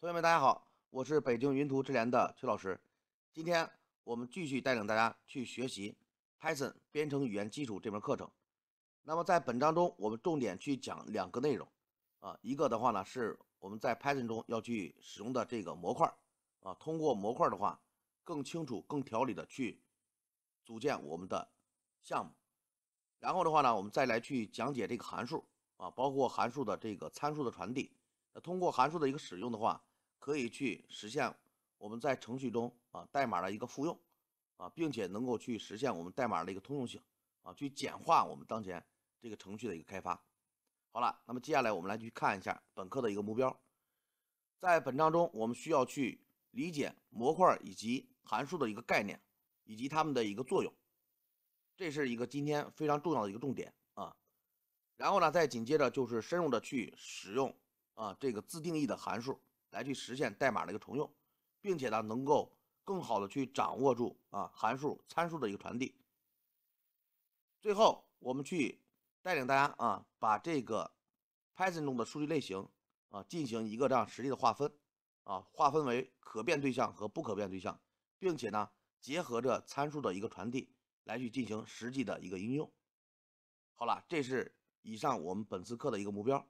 同学们，大家好，我是北京云图智联的崔老师。今天我们继续带领大家去学习 Python 编程语言基础这门课程。那么在本章中，我们重点去讲两个内容啊，一个的话呢是我们在 Python 中要去使用的这个模块啊，通过模块的话，更清楚、更条理的去组建我们的项目。然后的话呢，我们再来去讲解这个函数啊，包括函数的这个参数的传递。那通过函数的一个使用的话，可以去实现我们在程序中啊代码的一个复用啊，并且能够去实现我们代码的一个通用性啊，去简化我们当前这个程序的一个开发。好了，那么接下来我们来去看一下本课的一个目标。在本章中，我们需要去理解模块以及函数的一个概念以及它们的一个作用，这是一个今天非常重要的一个重点啊。然后呢，再紧接着就是深入的去使用啊这个自定义的函数。来去实现代码的一个重用，并且呢能够更好的去掌握住啊函数参数的一个传递。最后，我们去带领大家啊把这个 Python 中的数据类型啊进行一个这样实际的划分啊划分为可变对象和不可变对象，并且呢结合着参数的一个传递来去进行实际的一个应用。好了，这是以上我们本次课的一个目标。